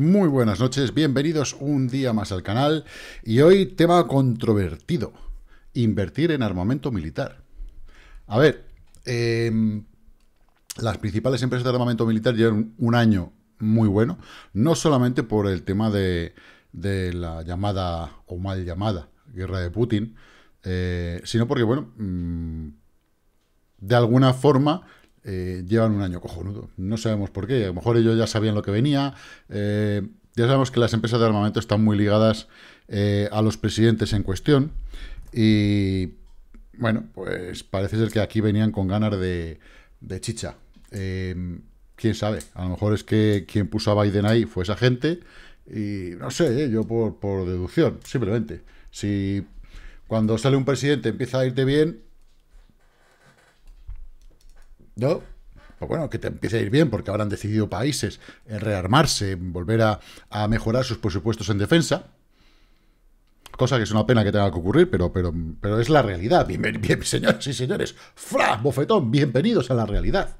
Muy buenas noches, bienvenidos un día más al canal y hoy tema controvertido, invertir en armamento militar. A ver, em, las principales empresas de armamento militar llevan un año muy bueno, no solamente por el tema de, la llamada o mal llamada guerra de Putin, eh, sino porque, bueno, mm, de alguna forma eh, llevan un año cojonudo. No sabemos por qué. A lo mejor ellos ya sabían lo que venía. Eh, ya sabemos que las empresas de armamento están muy ligadas eh, a los presidentes en cuestión. Y bueno, pues parece ser que aquí venían con ganas de, chicha. Quién sabe, a lo mejor es que quien puso a Biden ahí fue esa gente. Y no sé, yo por, por deducción, simplemente. Si cuando sale un presidente empieza a irte bien, ¿No? pues bueno, que te empiece a ir bien, porque habrán decidido países en eh, rearmarse, volver a, mejorar sus presupuestos en defensa, cosa que es una pena que tenga que ocurrir, pero, pero, pero es la realidad. Bien, bien, señoras y señores, ¡fra! Bofetón, bienvenidos a la realidad.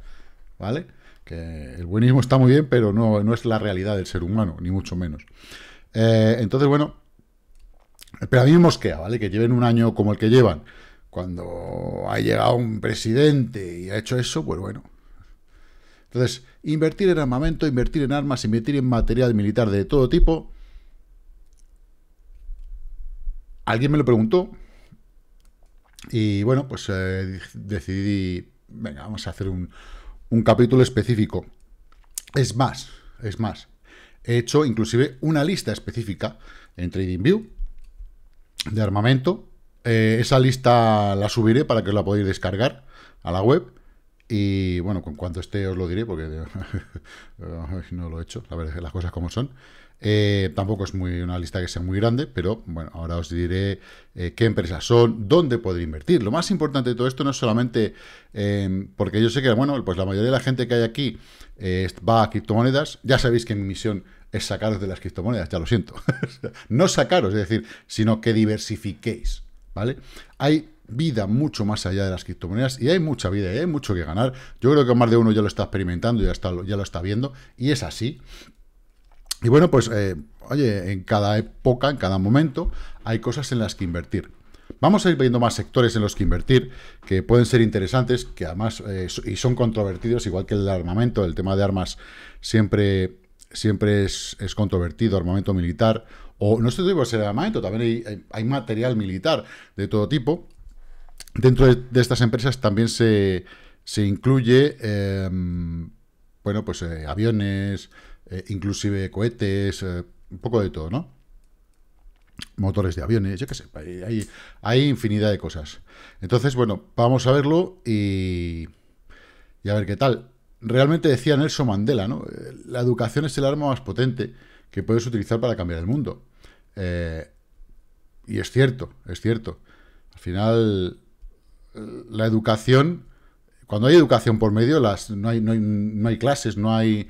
¿Vale? Que el buenismo está muy bien, pero no, no es la realidad del ser humano, ni mucho menos. Eh, entonces, bueno, pero a mí me mosquea, ¿vale? Que lleven un año como el que llevan, cuando ha llegado un presidente y ha hecho eso, pues bueno. Entonces, invertir en armamento, invertir en armas, invertir en material militar de todo tipo. Alguien me lo preguntó y bueno, pues eh, decidí, venga, vamos a hacer un, un capítulo específico. Es más, es más, he hecho inclusive una lista específica en TradingView de armamento eh, esa lista la subiré para que os la podáis descargar a la web. Y bueno, con cuanto esté os lo diré, porque no lo he hecho, la verdad, las cosas como son. Eh, tampoco es muy una lista que sea muy grande, pero bueno, ahora os diré eh, qué empresas son, dónde poder invertir. Lo más importante de todo esto no es solamente em, porque yo sé que, bueno, pues la mayoría de la gente que hay aquí va a criptomonedas. Ya sabéis que mi misión es sacaros de las criptomonedas, ya lo siento. no sacaros, es decir, sino que diversifiquéis. ¿vale? Hay vida mucho más allá de las criptomonedas y hay mucha vida y hay mucho que ganar. Yo creo que más de uno ya lo está experimentando, ya, está, ya lo está viendo y es así. Y bueno, pues, eh, oye, en cada época, en cada momento, hay cosas en las que invertir. Vamos a ir viendo más sectores en los que invertir, que pueden ser interesantes, que además, eh, y son controvertidos, igual que el armamento, el tema de armas siempre, siempre es, es controvertido, armamento militar, o no estoy diciendo armamento, también hay, material militar de todo tipo. Dentro de, estas empresas también se, se incluye, em, bueno, pues eh, aviones, eh, inclusive cohetes, eh, un poco de todo, ¿no? Motores de aviones, yo qué sé, hay, hay infinidad de cosas. Entonces, bueno, vamos a verlo y, y a ver qué tal. Realmente decía Nelson Mandela, ¿no? La educación es el arma más potente que puedes utilizar para cambiar el mundo. Eh, y es cierto, es cierto. Al final, la educación, cuando hay educación por medio, las, no, hay, no, hay, no hay clases, no hay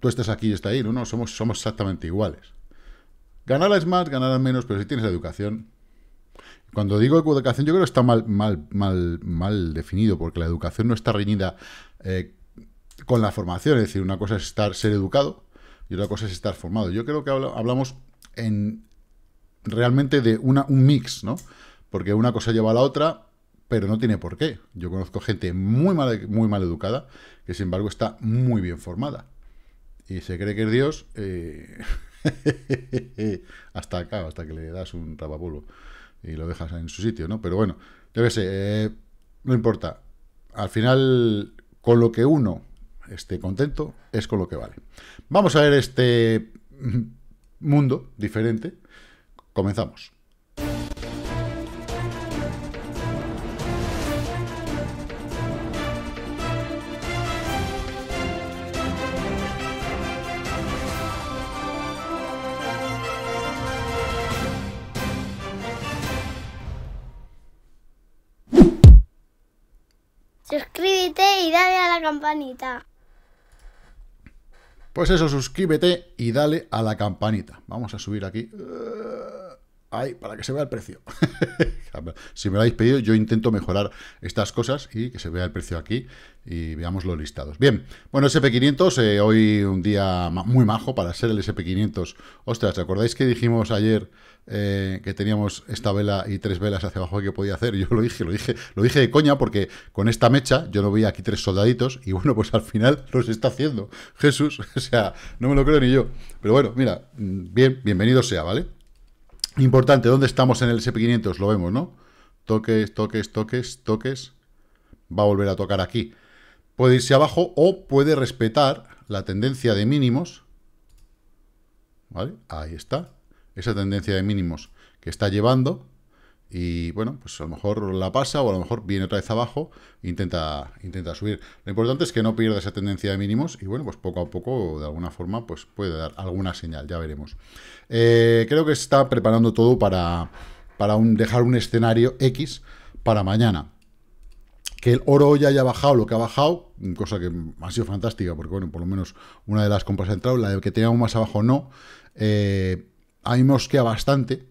tú estás aquí y está ahí, no, no, somos, somos exactamente iguales. Ganarás más, ganarás menos, pero si tienes la educación. Cuando digo educación, yo creo que está mal, mal, mal, mal definido, porque la educación no está reñida eh, con la formación. Es decir, una cosa es estar, ser educado y otra cosa es estar formado. Yo creo que hablamos en realmente de una, un mix, ¿no? Porque una cosa lleva a la otra, pero no tiene por qué. Yo conozco gente muy mal, muy mal educada que, sin embargo, está muy bien formada. Y se cree que es Dios eh, hasta acá, hasta que le das un rapapolo y lo dejas en su sitio, ¿no? Pero bueno, yo qué sé, eh, no importa. Al final, con lo que uno esté contento, es con lo que vale. Vamos a ver este mundo diferente. Comenzamos. Suscríbete y dale a la campanita. Pues eso, suscríbete y dale a la campanita. Vamos a subir aquí. Eh, ahí, para que se vea el precio. si me lo habéis pedido, yo intento mejorar estas cosas y que se vea el precio aquí y veamos los listados. Bien, bueno, SP500, eh, hoy un día muy majo para ser el SP500. Ostras, ¿recordáis que dijimos ayer eh, que teníamos esta vela y tres velas hacia abajo que podía hacer. Yo lo dije, lo dije, lo dije de coña porque con esta mecha yo no veía aquí tres soldaditos y bueno, pues al final los está haciendo. Jesús, o sea, no me lo creo ni yo. Pero bueno, mira, bien, bienvenido sea, ¿vale? Importante, ¿dónde estamos en el SP500? Lo vemos, ¿no? Toques, toques, toques, toques. Va a volver a tocar aquí. Puede irse abajo o puede respetar la tendencia de mínimos. ¿Vale? Ahí está esa tendencia de mínimos que está llevando y bueno, pues a lo mejor la pasa o a lo mejor viene otra vez abajo e intenta, subir. Lo importante es que no pierda esa tendencia de mínimos y bueno, pues poco a poco, de alguna forma, pues puede dar alguna señal, ya veremos. Eh, creo que está preparando todo para, dejar un escenario X para mañana. Que el oro ya haya bajado lo que ha bajado, cosa que ha sido fantástica, porque bueno, por lo menos una de las compras ha entrado, la de que teníamos más abajo no. Eh, a mí mosquea bastante,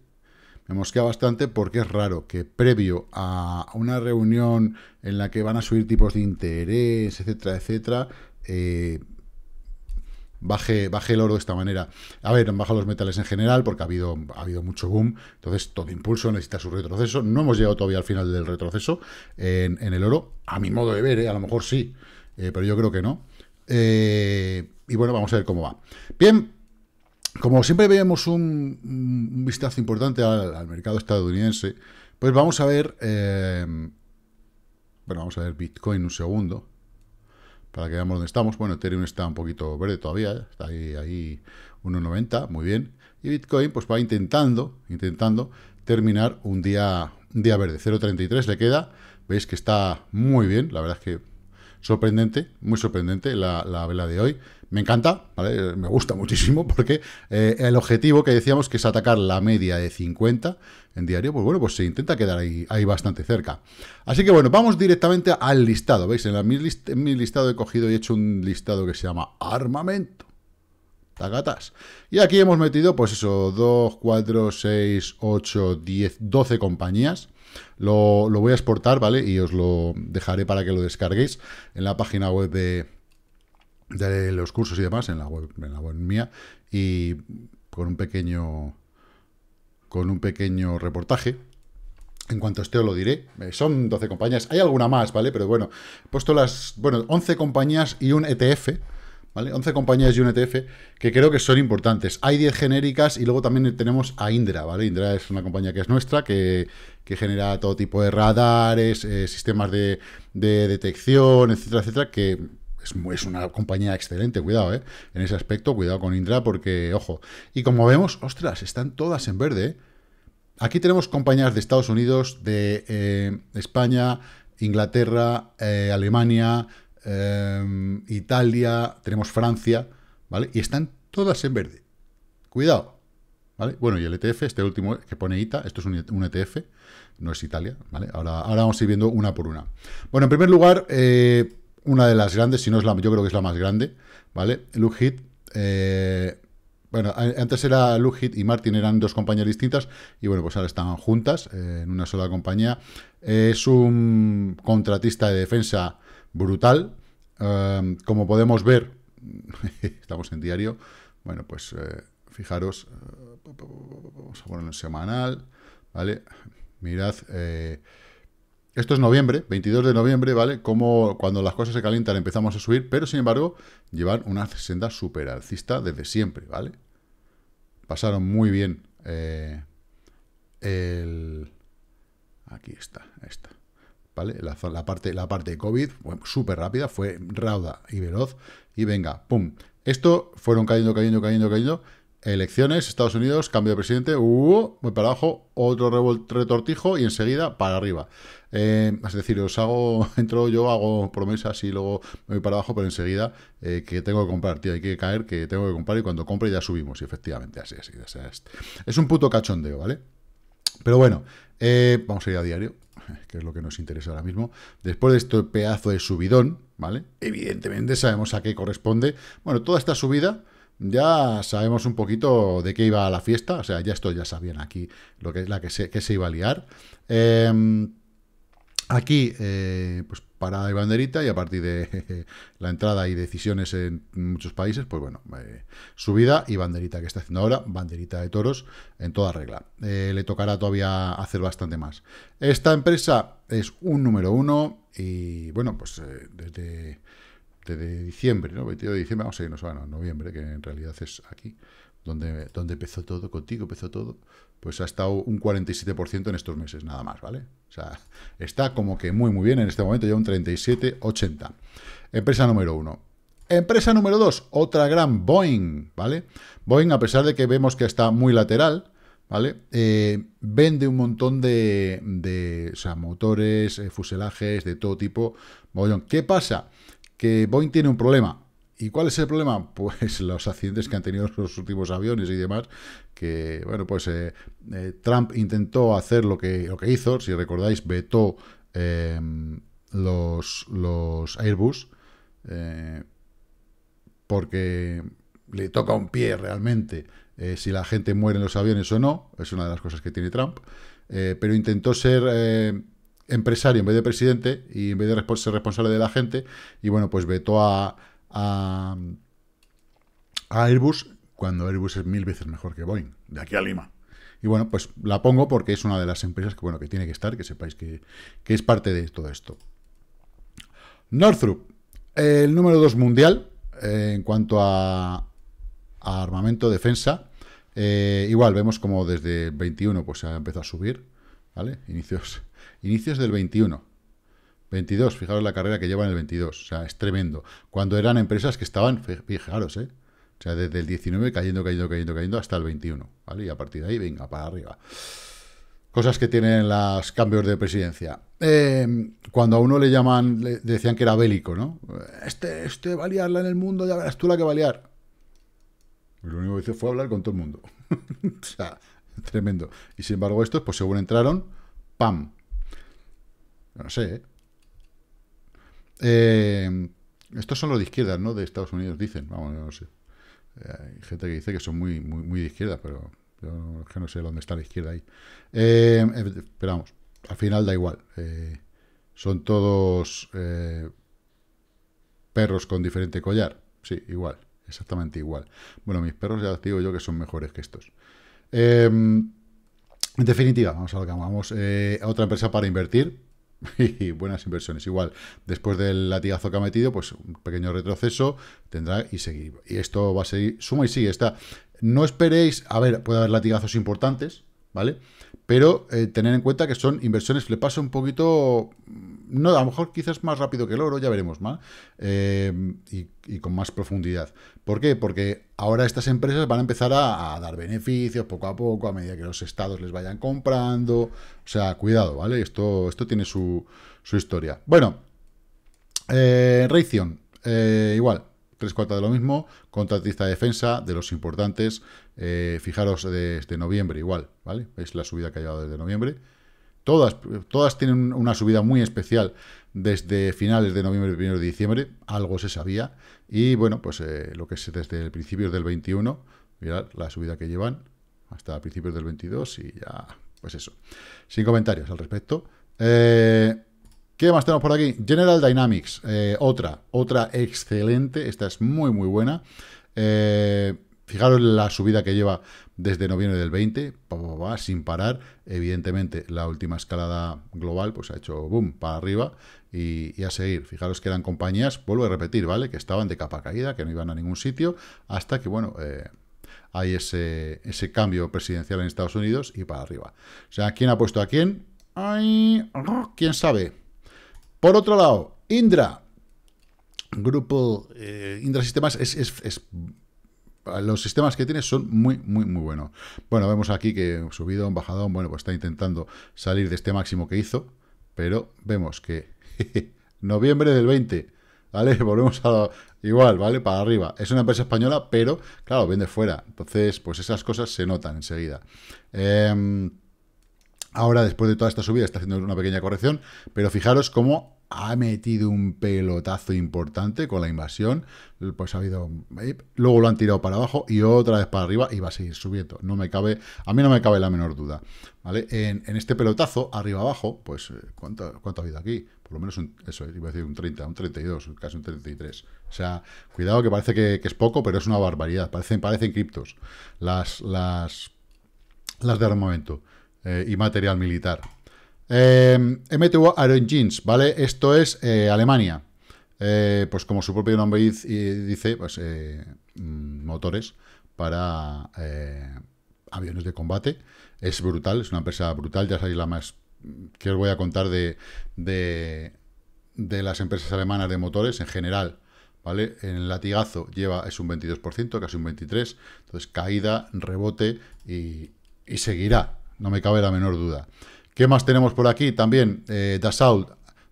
me mosquea bastante porque es raro que previo a una reunión en la que van a subir tipos de interés, etcétera, etcétera, eh, baje, baje el oro de esta manera. A ver, han bajado los metales en general porque ha habido, ha habido mucho boom, entonces todo impulso necesita su retroceso. No hemos llegado todavía al final del retroceso en, el oro, a mi modo de ver, eh, a lo mejor sí, eh, pero yo creo que no. y bueno, vamos a ver cómo va. Bien, como siempre veíamos un, vistazo importante al, mercado estadounidense, pues vamos a ver, eh, bueno, vamos a ver Bitcoin un segundo, para que veamos dónde estamos. Bueno, Ethereum está un poquito verde todavía, está ahí, ahí 1.90, muy bien. Y Bitcoin pues va intentando, intentando terminar un día, día verde, 0.33 le queda, veis que está muy bien, la verdad es que sorprendente, muy sorprendente la vela de hoy. Me encanta, ¿vale? me gusta muchísimo porque eh, el objetivo que decíamos que es atacar la media de 50 en diario, pues bueno, pues se intenta quedar ahí, bastante cerca. Así que bueno, vamos directamente al listado, ¿veis? En, mi, listado he cogido y he hecho un listado que se llama armamento. Tagatas. Y aquí hemos metido, pues eso, 2, 4, 6, 8, 10, 12 compañías. lo voy a exportar, ¿vale? Y os lo dejaré para que lo descarguéis en la página web de, de los cursos y demás en la web, en la web mía y con un pequeño con un pequeño reportaje en cuanto esté os lo diré. Eh, son 12 compañías. Hay alguna más, ¿vale? Pero bueno, he puesto las... Bueno, 11 compañías y un ETF. ¿Vale? 11 compañías y un ETF que creo que son importantes. Hay 10 genéricas y luego también tenemos a Indra, ¿vale? Indra es una compañía que es nuestra, que, genera todo tipo de radares, eh, sistemas de, de detección, etcétera, etcétera, que es, una compañía excelente, cuidado, ¿eh? En ese aspecto, cuidado con Indra, porque, ojo. Y como vemos, ostras, están todas en verde. ¿eh? Aquí tenemos compañías de Estados Unidos, de eh, España, Inglaterra, eh, Alemania, Italia, tenemos Francia, ¿vale? Y están todas en verde. Cuidado, ¿Vale? Bueno, y el ETF, este último que pone ITA, esto es un, ETF, no es Italia, ¿vale? Ahora, ahora, vamos a ir viendo una por una. Bueno, en primer lugar, una de las grandes, si no es la, yo creo que es la más grande, ¿vale? Luke hit eh, bueno, antes era Luke Hit y Martin, eran dos compañías distintas, y bueno, pues ahora están juntas eh, en una sola compañía. es un contratista de defensa brutal, em, como podemos ver, estamos en diario, bueno, pues eh, fijaros, vamos a ponerlo en semanal, ¿vale? Mirad... Esto es noviembre, 22 de noviembre, ¿vale? Como cuando las cosas se calientan empezamos a subir, pero sin embargo llevan una senda súper alcista desde siempre, ¿vale? Pasaron muy bien eh, el... Aquí está, está. ¿Vale? La, la, parte, la parte de COVID, súper rápida, fue rauda y veloz. Y venga, ¡pum! Esto fueron cayendo, cayendo, cayendo, cayendo elecciones, Estados Unidos, cambio de presidente, uh, voy para abajo, otro retortijo y enseguida para arriba. Eh, es decir, os hago, entro yo, hago promesas y luego me voy para abajo, pero enseguida eh, que tengo que comprar, tío, hay que caer, que tengo que comprar y cuando compre ya subimos, y efectivamente, así, es. Es un puto cachondeo, ¿vale? Pero bueno, eh, vamos a ir a diario, que es lo que nos interesa ahora mismo. Después de este pedazo de subidón, ¿vale? Evidentemente sabemos a qué corresponde. Bueno, toda esta subida ya sabemos un poquito de qué iba la fiesta, o sea, ya esto ya sabían aquí lo que es la que se, que se iba a liar. Em, aquí, eh, pues parada y banderita, y a partir de la entrada y decisiones en muchos países, pues bueno, eh, subida y banderita que está haciendo ahora, banderita de toros en toda regla. Eh, le tocará todavía hacer bastante más. Esta empresa es un número uno, y bueno, pues desde de diciembre, ¿no? 22 de diciembre, vamos a irnos a noviembre, que en realidad es aquí, donde, donde empezó todo, contigo empezó todo, pues ha estado un 47% en estos meses, nada más, ¿vale? O sea, está como que muy, muy bien, en este momento ya un 37,80. Empresa número uno. Empresa número 2, otra gran Boeing, ¿vale? Boeing, a pesar de que vemos que está muy lateral, ¿vale? Eh, vende un montón de, de o sea, motores, eh, fuselajes, de todo tipo. ¿Qué pasa? que Boeing tiene un problema. ¿Y cuál es el problema? Pues los accidentes que han tenido los últimos aviones y demás, que, bueno, pues eh, eh, Trump intentó hacer lo que, que hizo, si recordáis, vetó em, los, los Airbus, eh, porque le toca un pie realmente si la gente muere en los aviones o no, es una de las cosas que tiene Trump, pero intentó ser empresario en vez de presidente y en vez de ser responsable de la gente. Y bueno, pues vetó a, a, Airbus cuando Airbus es mil veces mejor que Boeing, de aquí a Lima. Y bueno, pues la pongo porque es una de las empresas que, bueno, que tiene que estar, que sepáis que, es parte de todo esto. Northrop, el número 2 mundial eh, en cuanto a, armamento, defensa. Eh, igual, vemos como desde 21 pues, ha empezado a subir, ¿vale? Inicios Inicios del 21. 22, fijaros la carrera que lleva en el 22, o sea, es tremendo. Cuando eran empresas que estaban, fijaros, ¿eh? O sea, desde el 19 cayendo, cayendo, cayendo, cayendo hasta el 21, ¿vale? Y a partir de ahí, venga, para arriba. Cosas que tienen los cambios de presidencia. Em, cuando a uno le llaman, le decían que era bélico, ¿no? Este, este va en el mundo, ya verás tú la que balear lo único que hizo fue hablar con todo el mundo. o sea, tremendo. Y sin embargo, estos, pues según entraron, ¡pam! No sé. Eh, eh estos son los de izquierda, ¿no? De Estados Unidos, dicen. Vamos, no sé. Eh, hay gente que dice que son muy, muy, muy de izquierda, pero yo no, sé dónde está la izquierda ahí. esperamos. Eh, al final da igual. son todos perros con diferente collar. Sí, igual. Exactamente igual. Bueno, mis perros ya digo yo que son mejores que estos. en definitiva, vamos a lo vamos. a otra empresa para invertir. y buenas inversiones. Igual, después del latigazo que ha metido, pues un pequeño retroceso tendrá y seguir. Y esto va a seguir, suma y sigue, está. No esperéis, a ver, puede haber latigazos importantes, ¿vale? Pero eh, tener en cuenta que son inversiones le pasa un poquito, mm, no, a lo mejor quizás más rápido que el oro, ya veremos más, eh, y, con más profundidad. ¿Por qué? Porque ahora estas empresas van a empezar a, dar beneficios poco a poco, a medida que los estados les vayan comprando, o sea, cuidado, ¿vale? Esto, esto tiene su, historia. Bueno, eh, eh igual, tres cuartas de lo mismo, contratista de defensa de los importantes, eh, fijaros desde este noviembre igual, ¿vale? Es la subida que ha llevado desde noviembre. Todas, todas tienen una subida muy especial desde finales de noviembre y primero de diciembre, algo se sabía, y bueno, pues eh, lo que es desde el principio del 21, mirad la subida que llevan hasta principios del 22 y ya, pues eso. Sin comentarios al respecto. Eh, ¿Qué más tenemos por aquí? General Dynamics, eh, otra, otra excelente, esta es muy muy buena. Eh, fijaros la subida que lleva desde noviembre del 20, sin parar. Evidentemente, la última escalada global pues ha hecho boom para arriba y, a seguir. Fijaros que eran compañías, vuelvo a repetir, ¿vale? Que estaban de capa caída, que no iban a ningún sitio, hasta que, bueno... Eh, hay ese, ese cambio presidencial en Estados Unidos y para arriba. O sea, ¿quién ha puesto a quién? Ay, ¿Quién sabe? Por otro lado, Indra. Grupo eh, Indra Sistemas es, los sistemas que tiene son muy, muy, muy buenos. Bueno, vemos aquí que subido, bajado, bueno, pues está intentando salir de este máximo que hizo, pero vemos que noviembre del 20, ¿vale? Volvemos a igual, ¿vale? Para arriba. Es una empresa española, pero, claro, vende fuera. Entonces, pues esas cosas se notan enseguida. Em, ahora, después de toda esta subida, está haciendo una pequeña corrección, pero fijaros cómo ha metido un pelotazo importante con la invasión, pues ha habido... Eh, luego lo han tirado para abajo y otra vez para arriba y va a seguir subiendo. No me cabe... A mí no me cabe la menor duda, ¿vale? En, este pelotazo, arriba-abajo, pues eh, ¿cuánto, ¿cuánto, ha habido aquí? Por lo menos, un, eso, eh, un 30, un 32, casi un 33. O sea, cuidado que parece que, es poco, pero es una barbaridad. Parecen, parecen criptos. Las, las, las de armamento y material militar. MTU em, Iron Jeans, ¿vale? Esto es eh, Alemania. Eh, pues como su propio nombre dice, pues eh, mm, motores para aviones de combate. Es brutal, es una empresa brutal, ya sabéis la más que os voy a contar de, de, las empresas alemanas de motores en general. ¿Vale? En latigazo lleva, es un 22%, casi un 23%, entonces caída, rebote y, y seguirá, no me cabe la menor duda. ¿Qué más tenemos por aquí? También eh, Dassault,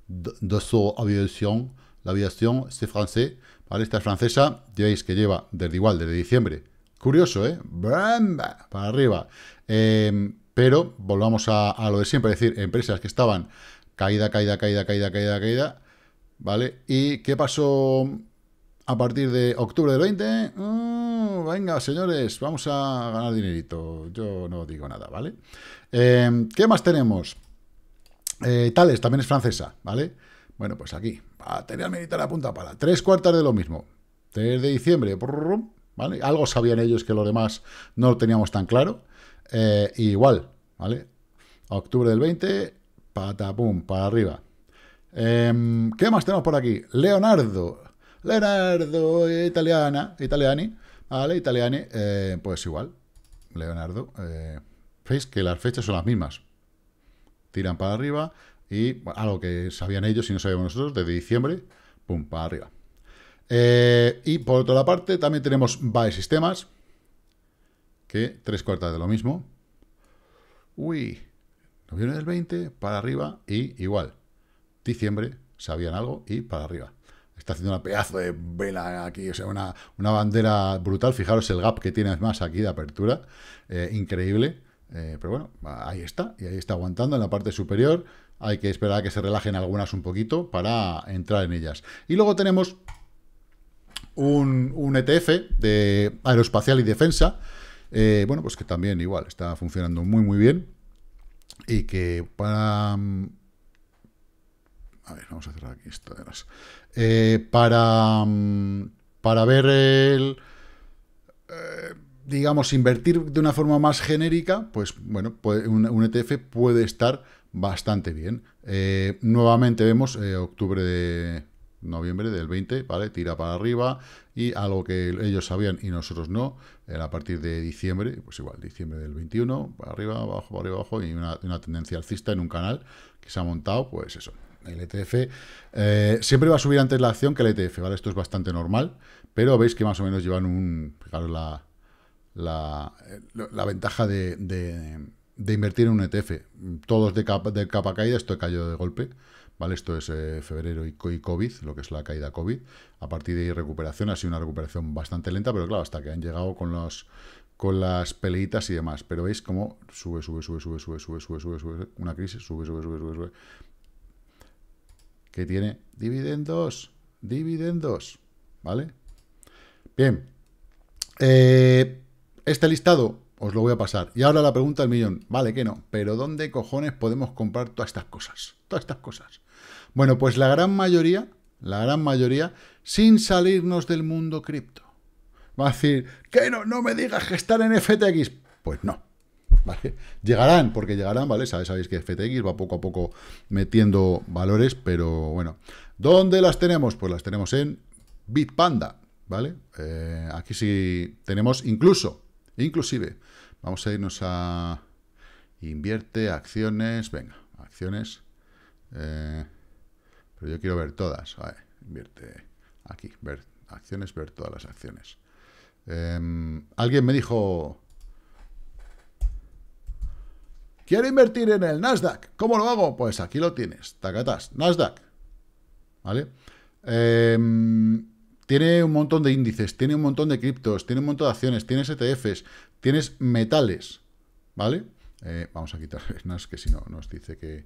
Dassault Aviation, la aviación, este francés, ¿vale? Esta es francesa, ya veis que lleva desde igual, desde diciembre. Curioso, ¿eh? Para arriba. Em, pero volvamos a, lo de siempre, es decir, empresas que estaban caída, caída, caída, caída, caída, caída, ¿vale? ¿Y qué pasó a partir de octubre del 20? venga, señores, vamos a ganar dinerito. Yo no digo nada, ¿vale? Eh, ¿Qué más tenemos? Eh, Tales, también es francesa, ¿vale? Bueno, pues aquí, tener militar a punta para tres cuartas de lo mismo. 3 de diciembre, ¿vale? Algo sabían ellos que los demás no lo teníamos tan claro. Eh, igual, ¿vale? octubre del 20, patapum, para arriba. Em, ¿Qué más tenemos por aquí? Leonardo. Leonardo, italiana, italiani, Vale, Italiane, eh, pues igual. Leonardo. veis eh, que las fechas son las mismas. Tiran para arriba y algo que sabían ellos y no sabíamos nosotros, desde diciembre, pum, para arriba. Eh, y por otra parte, también tenemos BAE sistemas, que tres cuartas de lo mismo. Uy, noviembre del 20, para arriba y igual. Diciembre, sabían algo y para arriba. Está haciendo una pedazo de vela aquí, o sea, una, bandera brutal. Fijaros el gap que tiene más aquí de apertura, eh, increíble. Eh, pero bueno, ahí está, y ahí está aguantando en la parte superior. Hay que esperar a que se relajen algunas un poquito para entrar en ellas. Y luego tenemos un, ETF de aeroespacial y defensa, eh, bueno, pues que también igual está funcionando muy, muy bien y que para a ver, vamos a cerrar aquí esto de las... Eh, para, mm, para ver el... Eh, digamos, invertir de una forma más genérica, pues bueno, un, ETF puede estar bastante bien. Eh, nuevamente vemos octubre de noviembre del 20, ¿vale? Tira para arriba y algo que ellos sabían y nosotros no, a partir de diciembre, pues igual, diciembre del 21, para arriba, abajo, para arriba, abajo, y una, una tendencia alcista en un canal que se ha montado, pues eso, el ETF, siempre va a subir antes la acción que el ETF, ¿vale? Esto es bastante normal, pero veis que más o menos llevan un, la, la, la ventaja de, de, invertir en un ETF. Todos de capa, de capa caída, esto cayó de golpe, ¿vale? Esto es febrero y, COVID, lo que es la caída COVID. A partir de ahí recuperación, ha sido una recuperación bastante lenta, pero claro, hasta que han llegado con los con las peleitas y demás, pero veis cómo sube, sube, sube, sube, sube, sube, sube, sube, sube, una crisis, sube, sube, sube, sube, sube que tiene dividendos, dividendos, ¿vale? Bien, eh, este listado os lo voy a pasar. Y ahora la pregunta del millón, vale que no, pero ¿dónde cojones podemos comprar todas estas cosas? Todas estas cosas. Bueno, pues la gran mayoría, la gran mayoría, sin salirnos del mundo cripto. Va a decir, que no, no me digas que están en FTX. Pues no, Llegarán, porque llegarán, ¿vale? Sabéis, que FTX va poco a poco metiendo valores, pero bueno. ¿Dónde las tenemos? Pues las tenemos en Bitpanda, ¿vale? Eh, aquí sí tenemos incluso, inclusive. Vamos a irnos a invierte, acciones, venga, acciones. Eh, pero yo quiero ver todas. A ver, invierte aquí, ver acciones, ver todas las acciones. Em, alguien me dijo, Quiero invertir en el Nasdaq. ¿Cómo lo hago? Pues aquí lo tienes. Tacatas. Nasdaq. ¿Vale? Em, tiene un montón de índices, tiene un montón de criptos, tiene un montón de acciones, tienes ETFs, tienes metales. ¿Vale? Eh, vamos a quitar NAS, que si no nos dice que,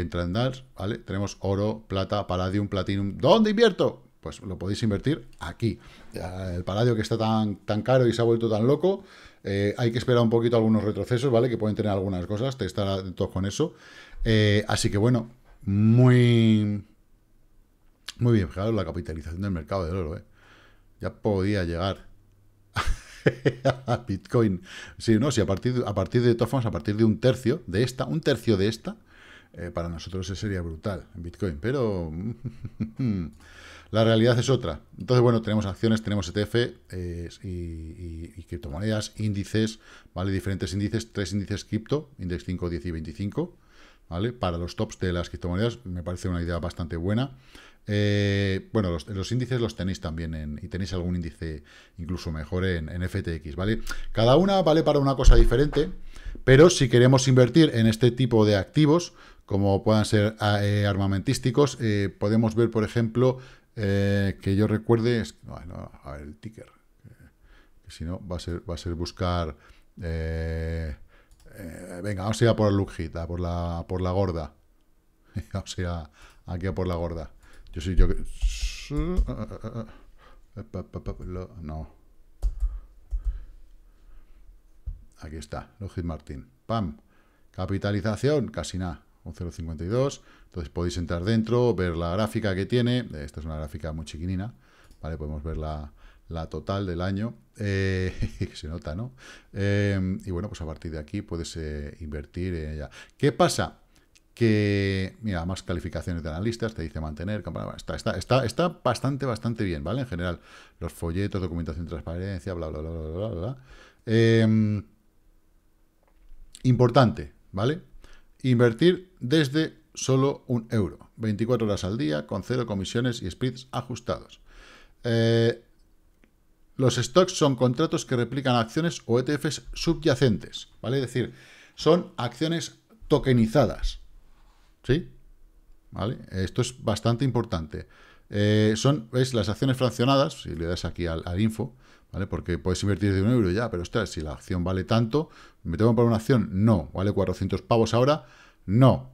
entra en Dark, ¿Vale? Tenemos oro, plata, palladium, platinum. ¿Dónde invierto? pues lo podéis invertir aquí. El paladio que está tan, tan caro y se ha vuelto tan loco, eh, hay que esperar un poquito algunos retrocesos, ¿vale? Que pueden tener algunas cosas, te estar atentos con eso. Eh, así que bueno, muy, muy bien, fijaros la capitalización del mercado del oro, ¿eh? Ya podía llegar a Bitcoin. Sí, no, si a partir, de, a partir de a partir de un tercio de esta, un tercio de esta, eh, para nosotros sería brutal en Bitcoin, pero... Mm, la realidad es otra. Entonces, bueno, tenemos acciones, tenemos ETF eh, y, criptomonedas, índices, ¿vale? Diferentes índices, tres índices cripto, index 5, 10 y 25, ¿vale? Para los tops de las criptomonedas me parece una idea bastante buena. Eh, bueno, los, índices los tenéis también y tenéis algún índice incluso mejor en, FTX, ¿vale? Cada una vale para una cosa diferente, pero si queremos invertir en este tipo de activos, como puedan ser eh, armamentísticos, podemos ver, por ejemplo, eh, que yo recuerde, es, el ticker, eh, que si no va a ser, va a ser buscar, eh, venga, vamos a ir a por la lujita, por la, por la gorda, vamos a ir aquí a por la gorda, yo soy yo no, aquí está, Lujit Martín, pam, capitalización, casi nada, 0,52... Entonces podéis entrar dentro, ver la gráfica que tiene. Esta es una gráfica muy chiquinina, ¿vale? Podemos ver la, la total del año, eh, que se nota, ¿no? Eh, y bueno, pues a partir de aquí puedes eh, invertir en ella. ¿Qué pasa? Que, mira, más calificaciones de analistas, te dice mantener, está, está, está, está bastante, bastante bien, ¿vale? En general, los folletos, documentación transparencia, bla, bla, bla, bla, bla, bla. Em, importante, ¿vale? Invertir desde solo un euro, 24 horas al día, con cero comisiones y splits ajustados. Eh, los stocks son contratos que replican acciones o ETFs subyacentes, ¿vale? Es decir, son acciones tokenizadas, ¿sí? ¿Vale? Esto es bastante importante. Eh, son, veis Las acciones fraccionadas, si le das aquí al info, ¿vale? Porque puedes invertir de un euro ya, pero ostras, si la acción vale tanto, ¿me tengo que comprar una acción? No. ¿Vale 400 pavos ahora? No.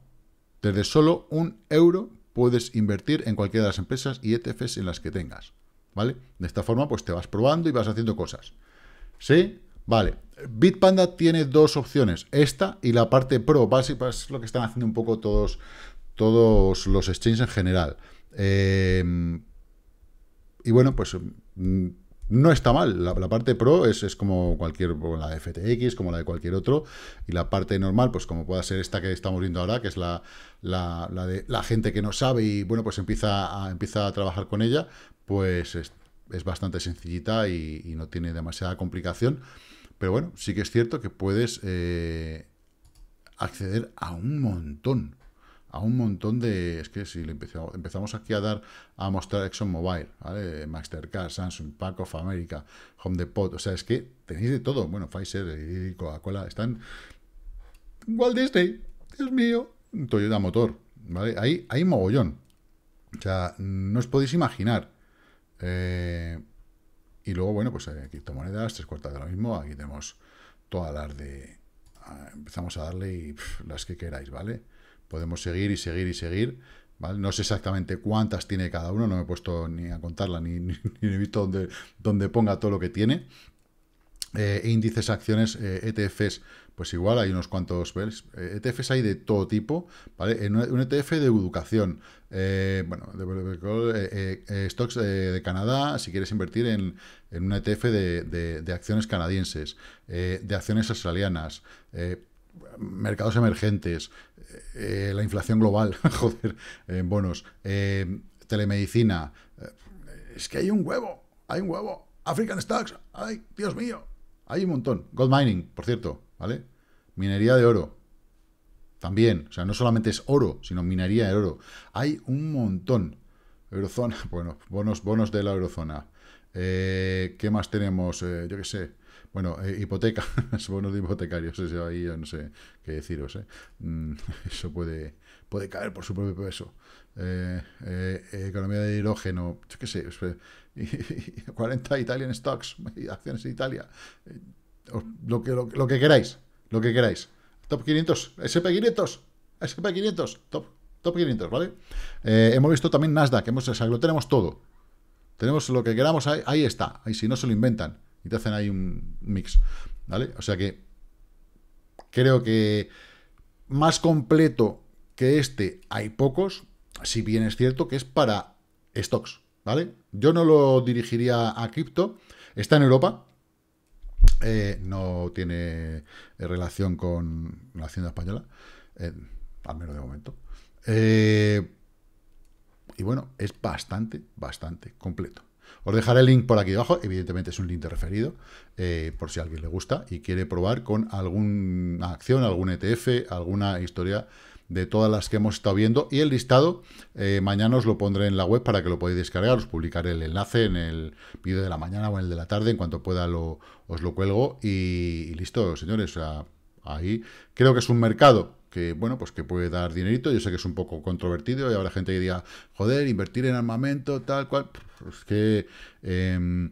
Desde solo un euro puedes invertir en cualquiera de las empresas y ETFs en las que tengas, ¿vale? De esta forma, pues te vas probando y vas haciendo cosas. ¿Sí? Vale. Bitpanda tiene dos opciones, esta y la parte pro, es lo que están haciendo un poco todos, todos los exchanges en general. Eh, y bueno, pues mm, no está mal. La, parte Pro es, como cualquier, la de FTX, como la de cualquier otro, y la parte normal, pues como pueda ser esta que estamos viendo ahora, que es la, de la gente que no sabe y bueno, pues empieza a, a trabajar con ella, pues es, bastante sencillita y, no tiene demasiada complicación. Pero bueno, sí que es cierto que puedes eh, acceder a un montón a un montón de... Es que si le empezamos, empezamos aquí a dar, a mostrar ExxonMobil, ¿vale? Mastercard, Samsung, Pack of America, Home Depot, o sea, es que tenéis de todo. Bueno, Pfizer y Coca-Cola están... Walt Disney, Dios mío, Toyota Motor, ¿vale? Ahí hay mogollón. O sea, no os podéis imaginar. Eh, y luego, bueno, pues aquí eh, criptomonedas, tres cuartas de lo mismo. Aquí tenemos todas las de... Ah, empezamos a darle las que queráis, ¿vale? vale Podemos seguir y seguir y seguir. No sé exactamente cuántas tiene cada uno, no me he puesto ni a contarla, ni, he visto dónde, dónde, ponga todo lo que tiene. Eh, índices, acciones, ETFs, eh, e pues igual hay unos cuantos, ETFs eh, e hay de todo tipo, un, ETF de educación, bueno, stocks de, Canadá, si quieres invertir en, en un ETF de, de acciones canadienses, de acciones australianas, mercados emergentes, eh, la inflación global, joder, eh, bonos, eh, telemedicina. es que hay un huevo, hay un huevo. African Stocks, ay, Dios mío, hay un montón. Gold mining, por cierto, ¿vale? Minería de oro. También, o sea, no solamente es oro, sino minería de oro. Hay un montón. Eurozona, bueno, bonos, bonos de la eurozona. ¿Qué más tenemos? yo qué sé bueno, eh, hipoteca, Supongo de hipotecarios, eso ahí yo no sé qué deciros. Eh. Mm, eso puede, puede caer por su propio peso. Eh, economía de hidrógeno, yo qué sé, 40 Italian stocks, acciones de Italia, lo, que, lo, que queráis, lo que queráis. Top 500, SP500, SP500, top 500, ¿vale? hemos visto también Nasdaq, hemos, o lo tenemos todo. Tenemos lo que queramos, ahí, ahí está. Ahí si no se lo inventan y te hacen ahí un mix, ¿vale? O sea que creo que más completo que este hay pocos, si bien es cierto que es para stocks, ¿vale? Yo no lo dirigiría a cripto, está en Europa, eh, no tiene eh, relación con la Hacienda Española, eh, al menos de momento. y bueno, es bastante, bastante completo. Os dejaré el link por aquí abajo, evidentemente es un link de referido, eh, por si a alguien le gusta y quiere probar con alguna acción, algún ETF, alguna historia de todas las que hemos estado viendo y el listado eh, mañana os lo pondré en la web para que lo podáis descargar, os publicaré el enlace en el vídeo de la mañana o en el de la tarde, en cuanto pueda os lo cuelgo y, listo, señores, ahí creo que es un mercado que bueno, pues que puede dar dinerito. Yo sé que es un poco controvertido y habrá gente que joder, invertir en armamento, tal cual. Es pues que em,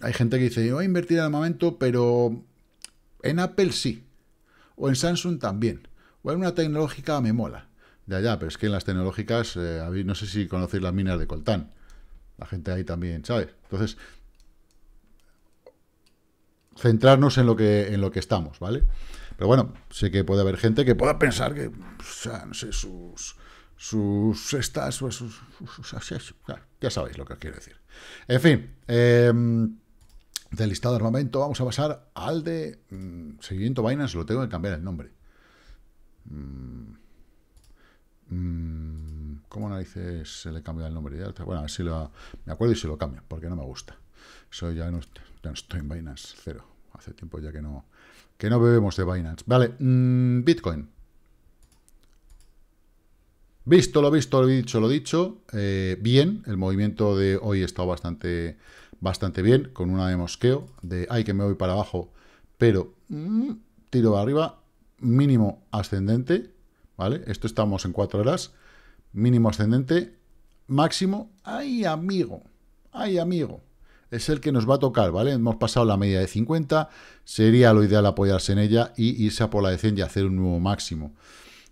hay gente que dice, voy a invertir en armamento, pero en Apple sí, o en Samsung también, o en una tecnológica me mola. Ya, ya, pero es que en las tecnológicas, eh, no sé si conocéis las minas de coltán. La gente ahí también, ¿sabes? Entonces, centrarnos en lo que, en lo que estamos, ¿vale? vale pero bueno, sé que puede haber gente que pueda pensar que, pues, o sea, no sé, sus, sus estas, pues, sus, sus, ya sabéis lo que os quiero decir. En fin, em, del listado de armamento vamos a pasar al de mm, seguimiento Binance, lo tengo que cambiar el nombre. Mm, mm, ¿Cómo narices se le cambia el nombre? Bueno, a ver si lo, me acuerdo y se lo cambio, porque no me gusta. Soy ya no, estoy en Binance, cero. Hace tiempo ya que no, que no bebemos de Binance. Vale, mm, Bitcoin. Visto lo visto, lo dicho, lo dicho, eh, bien, el movimiento de hoy ha bastante, bastante bien, con una de mosqueo, de ay que me voy para abajo, pero mm, tiro arriba, mínimo ascendente, ¿vale? Esto estamos en cuatro horas, mínimo ascendente, máximo, ay amigo, ay amigo, es el que nos va a tocar, ¿vale? Hemos pasado la media de 50, sería lo ideal apoyarse en ella y irse a por la de y hacer un nuevo máximo.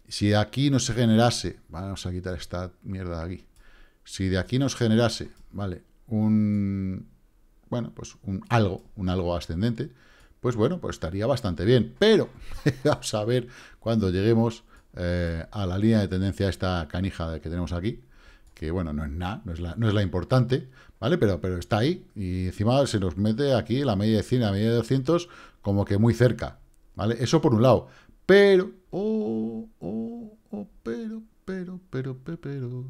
Si de aquí no se generase, vamos a quitar esta mierda de aquí, si de aquí nos generase, ¿vale? Un, bueno, pues un algo, un algo ascendente, pues bueno, pues estaría bastante bien, pero vamos a ver cuando lleguemos eh, a la línea de tendencia esta canija que tenemos aquí, que bueno, no es nada, no, es la, importante, ¿vale? Pero, pero está ahí y encima se nos mete aquí la media de 100, la media de 200, como que muy cerca, ¿vale? Eso por un lado. Pero, oh, oh, oh, pero, pero, pero, pero, pero,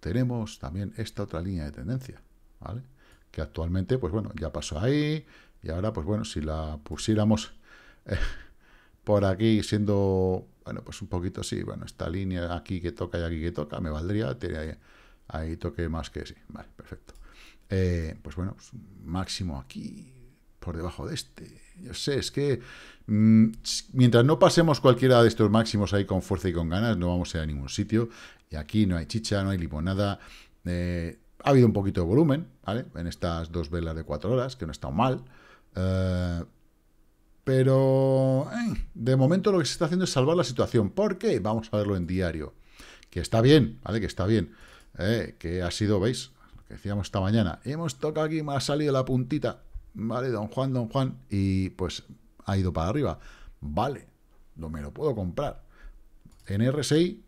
tenemos también esta otra línea de tendencia, ¿vale? Que actualmente, pues bueno, ya pasó ahí y ahora, pues bueno, si la pusiéramos eh, por aquí siendo, bueno, pues un poquito así, bueno, esta línea aquí que toca y aquí que toca, me valdría, ahí. Ahí toque más que sí. Vale, perfecto. Eh, pues bueno, pues, máximo aquí, por debajo de este. Yo sé, es que mm, mientras no pasemos cualquiera de estos máximos ahí con fuerza y con ganas, no vamos a ir a ningún sitio. Y aquí no hay chicha, no hay limonada. Eh, ha habido un poquito de volumen, ¿vale? En estas dos velas de cuatro horas, que no estado mal. Eh, pero de momento lo que se está haciendo es salvar la situación. ¿Por qué? Vamos a verlo en diario. Que está bien, ¿vale? Que está bien. Eh, que ha sido, veis, lo que decíamos esta mañana, hemos tocado aquí, me ha salido la puntita, vale, don Juan, don Juan, y pues ha ido para arriba, vale, no me lo puedo comprar. En RSI,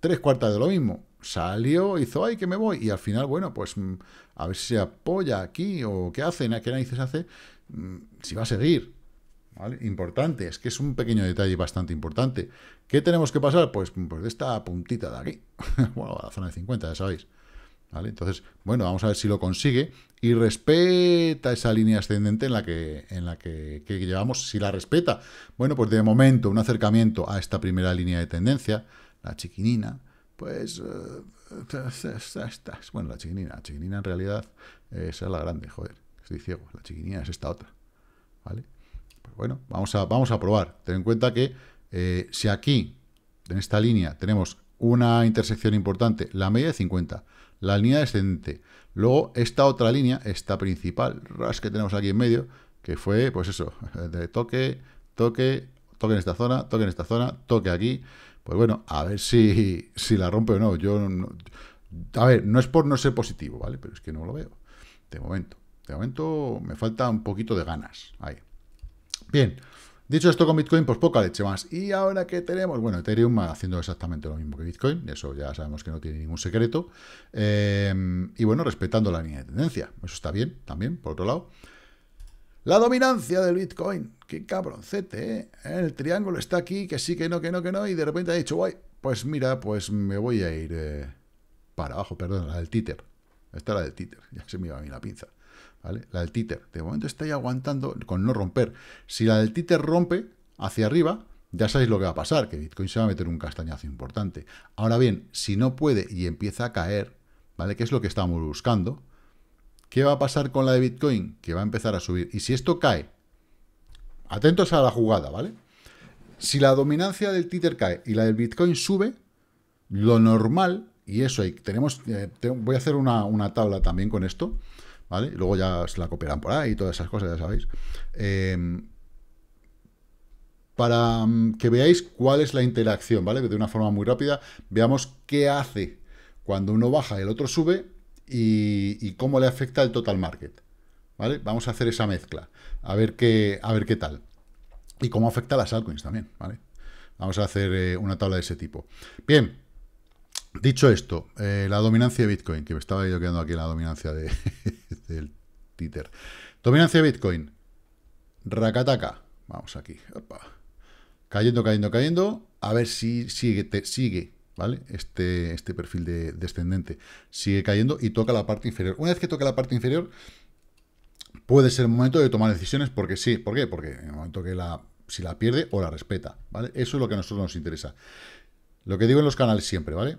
tres cuartas de lo mismo, salió, hizo, ay, que me voy, y al final, bueno, pues mm, a ver si se apoya aquí, o qué hacen, qué análisis hace, mm, si va a seguir, Importante, es que es un pequeño detalle bastante importante. ¿Qué tenemos que pasar? Pues, pues de esta puntita de aquí, bueno, a la zona de 50, ya sabéis. ¿Vale? Entonces, bueno, vamos a ver si lo consigue y respeta esa línea ascendente en la, que, en la que, llevamos, si la respeta. Bueno, pues de momento un acercamiento a esta primera línea de tendencia, la chiquinina, pues... Eh, bueno, la chiquinina, la chiquinina en realidad, es la grande, joder, estoy ciego, la chiquinina es esta otra, ¿vale? Pues bueno, vamos a, vamos a probar. Ten en cuenta que eh, si aquí, en esta línea, tenemos una intersección importante, la media de 50, la línea descendente, luego esta otra línea, esta principal, ras que tenemos aquí en medio, que fue, pues eso, toque, toque, toque en esta zona, toque en esta zona, toque aquí, pues bueno, a ver si, si la rompe o no. Yo no, a ver, no es por no ser positivo, ¿vale? Pero es que no lo veo, de momento. De momento me falta un poquito de ganas ahí. Bien, dicho esto con Bitcoin, pues poca leche más. ¿Y ahora que tenemos? Bueno, Ethereum haciendo exactamente lo mismo que Bitcoin, eso ya sabemos que no tiene ningún secreto. Em, y bueno, respetando la línea de tendencia, eso está bien también, por otro lado. La dominancia del Bitcoin, qué cabroncete, ¿eh? El triángulo está aquí, que sí, que no, que no, que no, y de repente ha dicho, guay, pues mira, pues me voy a ir eh, para abajo, perdón, la del títer. Esta la del títer, ya se me iba a mí la pinza. ¿vale? La del títer. De momento estáis aguantando con no romper. Si la del títer rompe hacia arriba, ya sabéis lo que va a pasar, que Bitcoin se va a meter un castañazo importante. Ahora bien, si no puede y empieza a caer, ¿vale? Que es lo que estamos buscando. ¿Qué va a pasar con la de Bitcoin? Que va a empezar a subir. Y si esto cae, atentos a la jugada, ¿vale? Si la dominancia del títer cae y la del Bitcoin sube, lo normal, y eso, tenemos, eh, voy a hacer una tabla también con esto, luego ya se la cooperan por ahí y todas esas cosas, ya sabéis. Em, para mm, que veáis cuál es la interacción, ¿vale? De una forma muy rápida, veamos qué hace cuando uno baja y el otro sube y, cómo le afecta el total market, ¿vale? Vamos a hacer esa mezcla, a ver qué, a ver qué tal. Y cómo afecta a las altcoins también, Vamos a hacer eh, una tabla de ese tipo. Bien, Dicho esto, eh, la dominancia de Bitcoin, que me estaba yo quedando aquí la dominancia de, del Twitter. Dominancia de Bitcoin. Racataca. Vamos aquí. Cayendo, cayendo, cayendo. A ver si sigue, te, sigue ¿vale? Este, este perfil de descendente sigue cayendo y toca la parte inferior. Una vez que toca la parte inferior, puede ser momento de tomar decisiones porque sí. ¿Por qué? Porque en el momento que la, si la pierde o la respeta, ¿vale? Eso es lo que a nosotros nos interesa. Lo que digo en los canales siempre, ¿vale?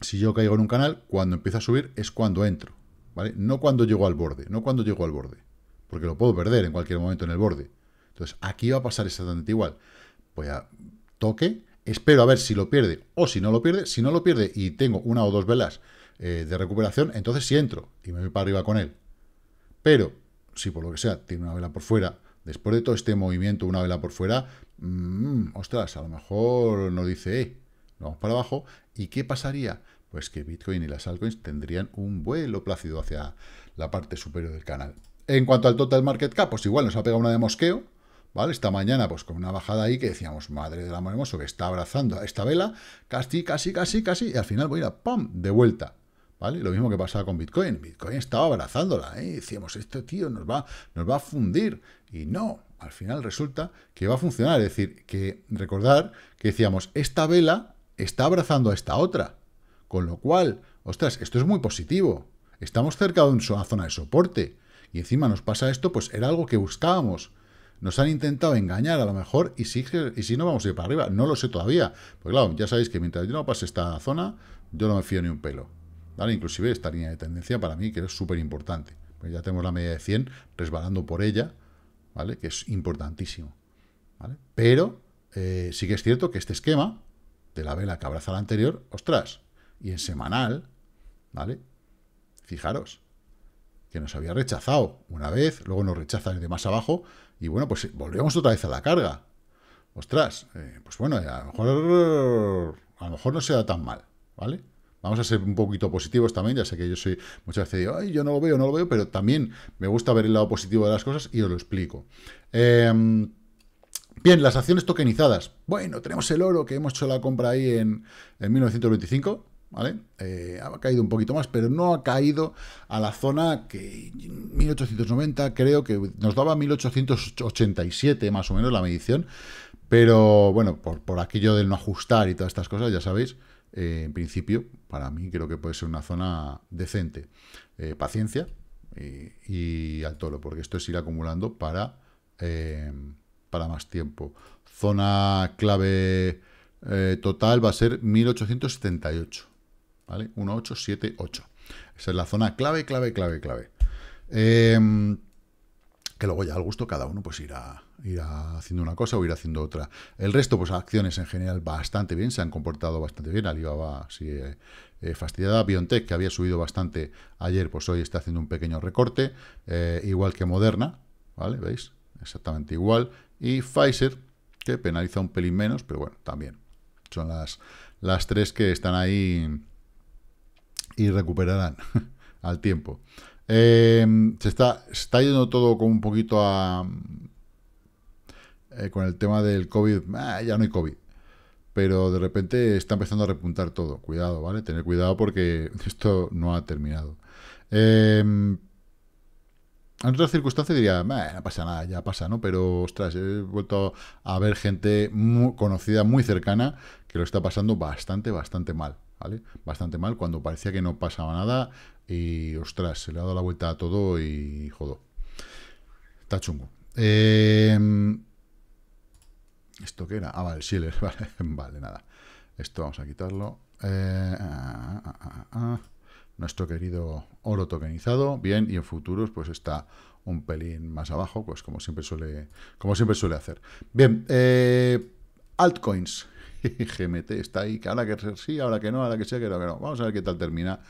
si yo caigo en un canal, cuando empieza a subir es cuando entro, ¿vale? No cuando llego al borde, no cuando llego al borde, porque lo puedo perder en cualquier momento en el borde. Entonces, aquí va a pasar exactamente igual. Voy a toque, espero a ver si lo pierde o si no lo pierde. Si no lo pierde y tengo una o dos velas eh, de recuperación, entonces sí entro y me voy para arriba con él. Pero, si por lo que sea tiene una vela por fuera, después de todo este movimiento, una vela por fuera, mm, ostras, a lo mejor no dice, eh, vamos para abajo. ¿Y qué pasaría? Pues que Bitcoin y las altcoins tendrían un vuelo plácido hacia la parte superior del canal. En cuanto al total market cap, pues igual nos ha pegado una de mosqueo, ¿vale? Esta mañana, pues con una bajada ahí que decíamos, madre del amor hermoso, que está abrazando a esta vela, casi, casi, casi, casi, y al final voy a ir a ¡pam! de vuelta. ¿Vale? Lo mismo que pasaba con Bitcoin. Bitcoin estaba abrazándola, ¿eh? decíamos, este tío nos va, nos va a fundir. Y no, al final resulta que va a funcionar. Es decir, que recordar que decíamos, esta vela está abrazando a esta otra. Con lo cual, ostras, esto es muy positivo. Estamos cerca de una zona de soporte. Y encima nos pasa esto, pues era algo que buscábamos. Nos han intentado engañar a lo mejor y si, y si no vamos a ir para arriba. No lo sé todavía. Pues claro, ya sabéis que mientras yo no pase esta zona, yo no me fío ni un pelo. ¿Vale? Inclusive esta línea de tendencia para mí que es súper importante. Pues ya tenemos la media de 100 resbalando por ella, ¿vale? Que es importantísimo. Pero eh, sí que es cierto que este esquema de la vela que abraza la anterior, ostras, y en semanal, ¿vale? Fijaros, que nos había rechazado una vez, luego nos rechazan de más abajo, y bueno, pues eh, volvemos otra vez a la carga. Ostras, eh, pues bueno, eh, a lo, mejor, a lo mejor no se da tan mal, ¿vale? Vamos a ser un poquito positivos también, ya sé que yo soy, muchas veces digo, ay, yo no lo veo, no lo veo, pero también me gusta ver el lado positivo de las cosas y os lo explico. Eh, Bien, las acciones tokenizadas. Bueno, tenemos el oro que hemos hecho la compra ahí en, 1925, ¿vale? Eh, ha caído un poquito más, pero no ha caído a la zona que 1890 creo que nos daba 1887 más o menos la medición, pero bueno, por, aquello del no ajustar y todas estas cosas, ya sabéis, eh, en principio, para mí creo que puede ser una zona decente. Eh, paciencia y, y, al toro, porque esto es ir acumulando para para más tiempo. Zona clave eh, total va a ser 1878, ¿vale? 1878. Esa es la zona clave, clave, clave, clave. Em, que luego ya al gusto cada uno pues irá, irá haciendo una cosa o irá haciendo otra. El resto, pues acciones en general bastante bien, se han comportado bastante bien. Alibaba sigue eh, fastidiada. Biontech, que había subido bastante ayer, pues hoy está haciendo un pequeño recorte, eh, igual que Moderna, ¿vale? ¿Veis? Exactamente igual y Pfizer, que penaliza un pelín menos, pero bueno, también. Son las, las tres que están ahí y recuperarán al tiempo. Em, se, está, está yendo todo con un poquito a... Eh, con el tema del COVID, ah, ya no hay COVID. Pero de repente está empezando a repuntar todo. Cuidado, ¿vale? Tener cuidado porque esto no ha terminado. Eh, en otras circunstancias diría, no pasa nada, ya pasa, ¿no? Pero, ostras, he vuelto a ver gente conocida, muy cercana, que lo está pasando bastante, bastante mal, ¿vale? Bastante mal, cuando parecía que no pasaba nada y, ostras, se le ha dado la vuelta a todo y jodó. Está chungo. Em, ¿Esto qué era? Ah, vale, shiller, vale, vale, nada. Esto vamos a quitarlo. Eh, ah, ah, ah, nuestro querido oro tokenizado, bien, y en futuros pues está un pelín más abajo, pues como siempre suele, como siempre suele hacer. Bien, eh, altcoins, GMT está ahí, ahora que sí, ahora que no, ahora que sí, ahora que no. Vamos a ver qué tal termina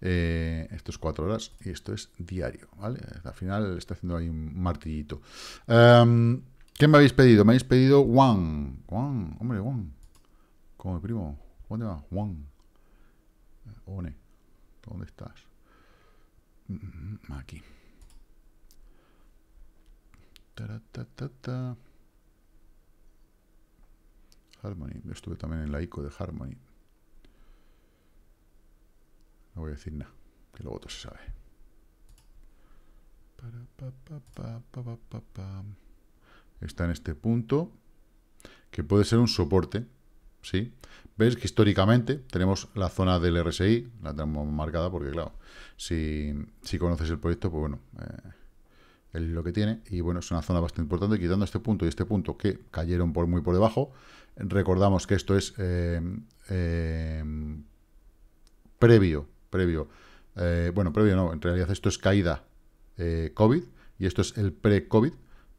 eh, estos cuatro horas y esto es diario, ¿vale? Al final está haciendo ahí un martillito. Em, ¿Quién me habéis pedido? Me habéis pedido Juan. Juan, hombre, Juan. Como mi primo. ¿Dónde va? Juan. One. ¿Dónde estás? Mm, aquí. Harmony. Harmony. Estuve también en la ICO de Harmony. No voy a decir nada, que luego todo se sabe. Está en este punto, que puede ser un soporte. ¿sí? Veis que históricamente tenemos la zona del RSI, la tenemos marcada porque, claro, si, conoces el proyecto, pues bueno, eh, es lo que tiene. Y bueno, es una zona bastante importante, quitando este punto y este punto que cayeron por muy por debajo. Recordamos que esto es eh, eh, previo, previo, bueno, previo no, en realidad esto es caída COVID y esto es el pre-COVID,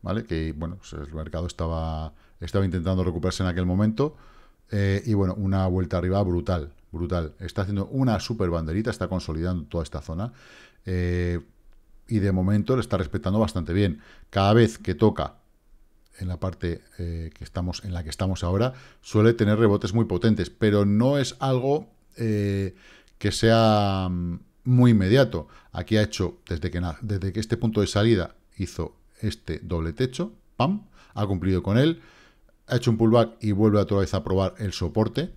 ¿vale? Que, bueno, pues el mercado estaba, estaba intentando recuperarse en aquel momento, eh, y bueno, una vuelta arriba brutal, brutal. Está haciendo una super banderita, está consolidando toda esta zona. Eh, y de momento le está respetando bastante bien. Cada vez que toca en la parte eh, que estamos, en la que estamos ahora, suele tener rebotes muy potentes, pero no es algo que sea mm, muy inmediato. Aquí ha hecho, desde que, desde que este punto de salida hizo este doble techo, ¡pam!, ha cumplido con él ha hecho un pullback y vuelve otra vez a probar el soporte.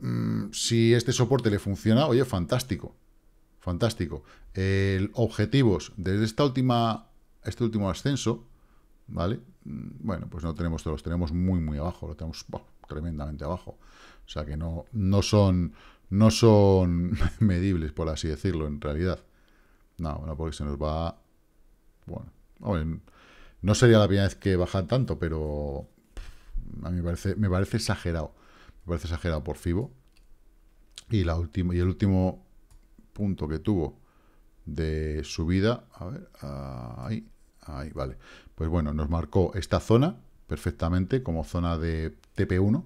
Mm, si este soporte le funciona, oye, fantástico. Fantástico. El objetivos desde esta última, este último ascenso, ¿vale? Mm, bueno, pues no tenemos todos, los tenemos muy, muy abajo, lo tenemos tremendamente abajo. O sea que no, no, son, no son medibles, por así decirlo, en realidad. No, porque se nos va... Bueno, no sería la primera vez que bajan tanto, pero a mí me parece, me parece exagerado. Me parece exagerado por FIBO. Y, la y el último punto que tuvo de subida, a ver, ahí, ahí, vale. Pues bueno, nos marcó esta zona perfectamente como zona de TP1,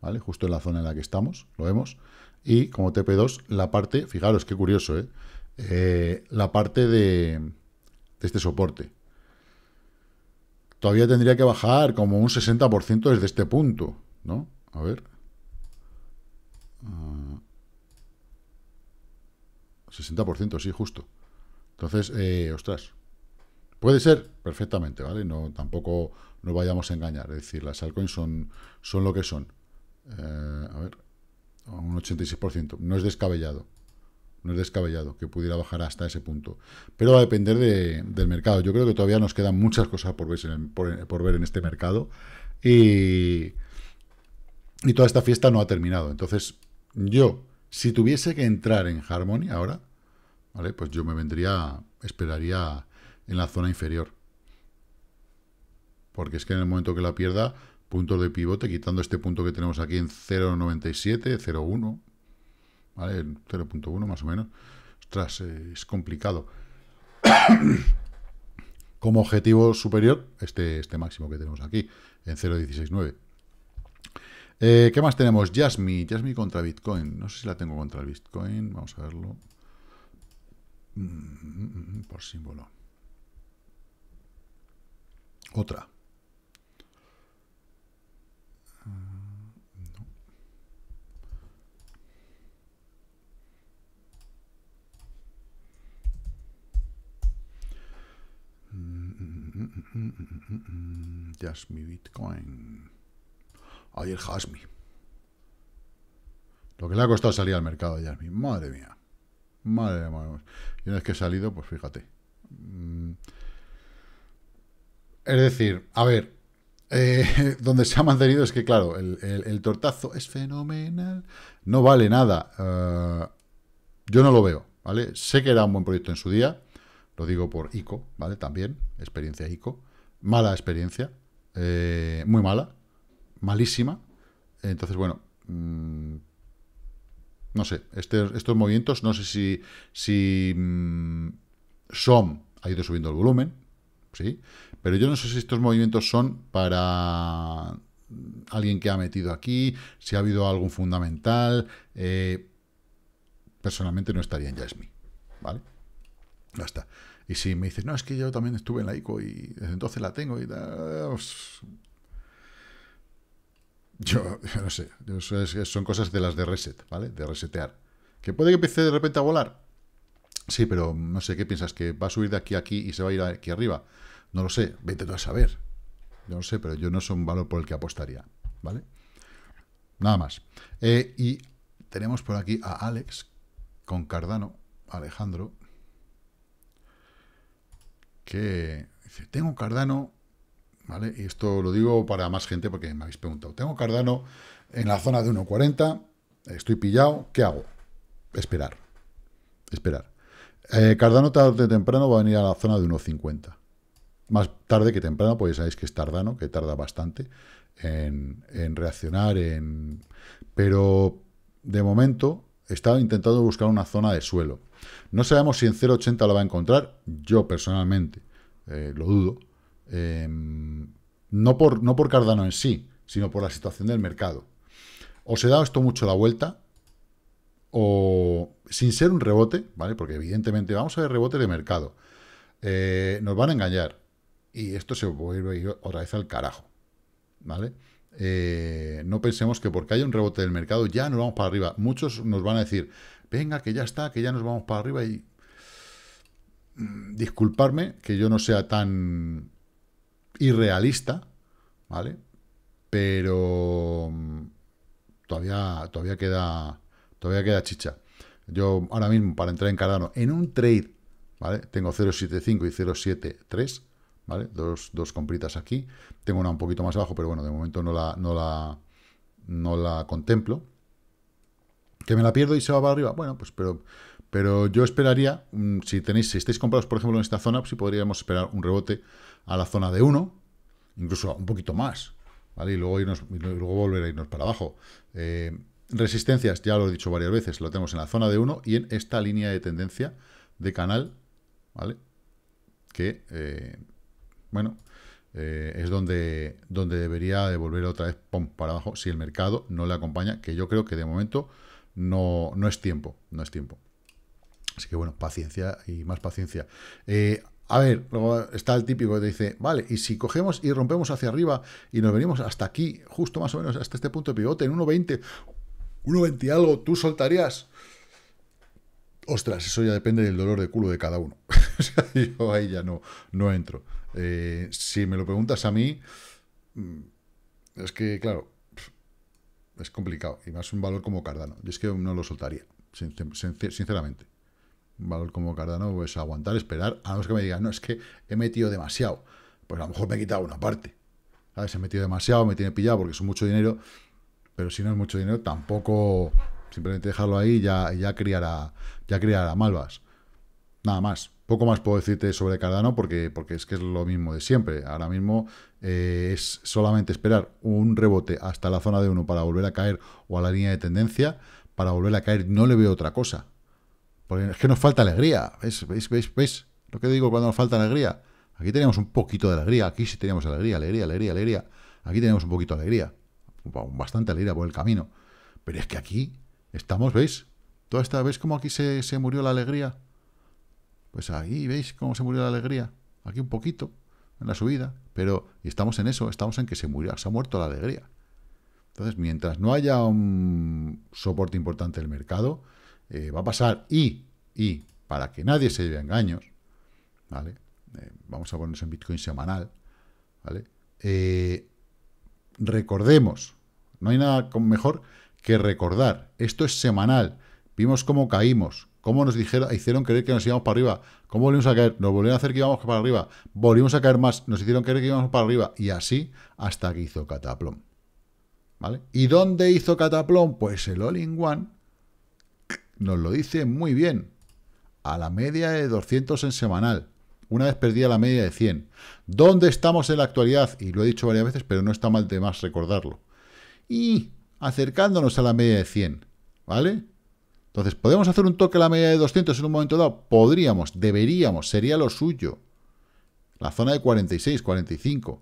¿vale? Justo en la zona en la que estamos, lo vemos. Y como TP2, la parte, fijaros qué curioso, ¿eh? Eh, la parte de este soporte, todavía tendría que bajar como un 60% desde este punto, ¿no? A ver. 60%, ah, sí, justo. Entonces, eh, ostras. Puede ser perfectamente, ¿vale? No, tampoco nos vayamos a engañar. Es decir, las altcoins son, son lo que son. Eh, a ver, un 86%. No es descabellado. No es descabellado que pudiera bajar hasta ese punto. Pero va a depender del mercado. Yo creo que todavía nos quedan muchas cosas por, ver en este mercado. Y, toda esta fiesta no ha terminado. Entonces, yo, si tuviese que entrar en Harmony ahora, ¿vale? Pues yo me vendría, esperaría en la zona inferior. Porque es que en el momento que la pierda, puntos de pivote, quitando este punto que tenemos aquí en 0.97, 0.1, ¿vale? 0.1 más o menos. Ostras, eh, es complicado. Como objetivo superior, este, este máximo que tenemos aquí, en 0.169. Eh, ¿Qué más tenemos? Jasmine, Jasmine contra Bitcoin. No sé si la tengo contra el Bitcoin, vamos a verlo. Mm, mm, mm, por símbolo. Otra. Jasmine Bitcoin... Bitcoin. el Hasmi. Lo que le ha costado salir al mercado de Jasmine. Madre mía. Madre mía. Y una vez que he salido, pues fíjate. Mm. Es decir, a ver, eh, donde se ha mantenido es que, claro, el, tortazo es fenomenal. No vale nada. Eh, yo no lo veo, ¿vale? Sé que era un buen proyecto en su día. Lo digo por ICO, ¿vale? También, experiencia ICO. Mala experiencia, eh, muy mala, malísima. Entonces, bueno, mm, no sé, este, estos movimientos, no sé si, si mm, son, ha ido subiendo el volumen, ¿sí? Pero yo no sé si estos movimientos son para alguien que ha metido aquí, si ha habido algún fundamental. Eh, personalmente no estaría en Jasmine, ¿vale? Ya está. Y si me dices, no, es que yo también estuve en la ICO y desde entonces la tengo y Yo, no sé. son cosas de las de reset, ¿vale? De resetear. ¿Que puede que empiece de repente a volar? Sí, pero no sé, ¿qué piensas? ¿Que va a subir de aquí a aquí y se va a ir aquí arriba? No lo sé, vete tú a saber. Yo no sé, pero yo no soy un valor por el que apostaría, ¿vale? Nada más. Eh, y tenemos por aquí a Alex con Cardano, Alejandro, que dice, tengo Cardano, ¿vale? Y esto lo digo para más gente porque me habéis preguntado, tengo Cardano en la zona de 1.40, estoy pillado, ¿qué hago? Esperar, esperar. Eh, Cardano tarde o temprano va a venir a la zona de 1.50. Más tarde que temprano, pues sabéis que es tardano, que tarda bastante en, en reaccionar, en... pero de momento estaba intentando buscar una zona de suelo. No sabemos si en 0.80 lo va a encontrar. Yo personalmente eh, lo dudo. Em, no, por, no por Cardano en sí, sino por la situación del mercado. O se da esto mucho la vuelta, o sin ser un rebote, ¿vale? Porque evidentemente vamos a ver rebote de mercado. Eh, nos van a engañar. Y esto se vuelve ir otra vez al carajo. ¿Vale? Eh, no pensemos que porque haya un rebote del mercado ya nos vamos para arriba. Muchos nos van a decir, venga, que ya está, que ya nos vamos para arriba y... Mm, disculparme que yo no sea tan irrealista, ¿vale? Pero mm, todavía, todavía, queda, todavía queda chicha. Yo ahora mismo, para entrar en Cardano, en un trade, ¿vale? Tengo 0.75 y 0.73 ¿vale? Dos, compritas aquí. Tengo una un poquito más abajo, pero bueno, de momento no la, no la, no la contemplo. ¿Que me la pierdo y se va para arriba? Bueno, pues pero, pero yo esperaría, mm, si, tenéis, si estáis comprados, por ejemplo, en esta zona, pues podríamos esperar un rebote a la zona de 1, incluso un poquito más, ¿vale? Y luego, irnos, luego volver a irnos para abajo. Eh, resistencias, ya lo he dicho varias veces, lo tenemos en la zona de 1 y en esta línea de tendencia de canal, ¿vale? Que eh, bueno, eh, es donde, donde debería devolver otra vez pom, para abajo si el mercado no le acompaña, que yo creo que de momento no, no es tiempo, no es tiempo. Así que bueno, paciencia y más paciencia. Eh, a ver, luego está el típico que te dice, vale, y si cogemos y rompemos hacia arriba y nos venimos hasta aquí, justo más o menos hasta este punto de pivote, en 1.20, 1.20 y algo, tú soltarías. Ostras, eso ya depende del dolor de culo de cada uno. yo ahí ya no, no entro. Eh, si me lo preguntas a mí, mm, es que, claro, es complicado. Y más un valor como Cardano. y es que no lo soltaría, sinceramente. Un valor como Cardano, es pues, aguantar, esperar, a menos que me digan, no, es que he metido demasiado. Pues a lo mejor me he quitado una parte. ¿Sabes? He metido demasiado, me tiene pillado porque es mucho dinero. Pero si no es mucho dinero, tampoco simplemente dejarlo ahí y ya, ya, criará, ya criará malvas. Nada más. Poco más puedo decirte sobre Cardano porque, porque es que es lo mismo de siempre. Ahora mismo eh, es solamente esperar un rebote hasta la zona de uno para volver a caer o a la línea de tendencia. Para volver a caer no le veo otra cosa. Porque es que nos falta alegría. ¿Ves? ¿Veis? ¿Veis? ¿Ves? Lo que digo cuando nos falta alegría. Aquí teníamos un poquito de alegría. Aquí sí teníamos alegría, alegría, alegría, alegría. Aquí teníamos un poquito de alegría. Bastante alegría por el camino. Pero es que aquí estamos, ¿veis? Toda esta, vez cómo aquí se murió la alegría? Pues ahí veis cómo se murió la alegría. Aquí un poquito, en la subida. Pero y estamos en eso, estamos en que se, murió, se ha muerto la alegría. Entonces, mientras no haya un soporte importante del mercado, eh, va a pasar. Y, y, para que nadie se lleve a engaños, ¿vale? Eh, vamos a ponernos en Bitcoin semanal, ¿vale? Eh, recordemos, no hay nada mejor que recordar. Esto es semanal. Vimos cómo caímos, ¿Cómo nos dijeron, hicieron creer que nos íbamos para arriba? ¿Cómo volvimos a caer? Nos volvieron a hacer que íbamos para arriba. Volvimos a caer más. Nos hicieron creer que íbamos para arriba. Y así hasta que hizo Cataplón. ¿Vale? ¿Y dónde hizo Cataplón? Pues el All-in-One nos lo dice muy bien. A la media de 200 en semanal. Una vez perdida la media de 100. ¿Dónde estamos en la actualidad? Y lo he dicho varias veces, pero no está mal de más recordarlo. Y acercándonos a la media de 100. ¿Vale? Entonces, ¿podemos hacer un toque a la media de 200 en un momento dado? Podríamos, deberíamos, sería lo suyo. La zona de 46, 45.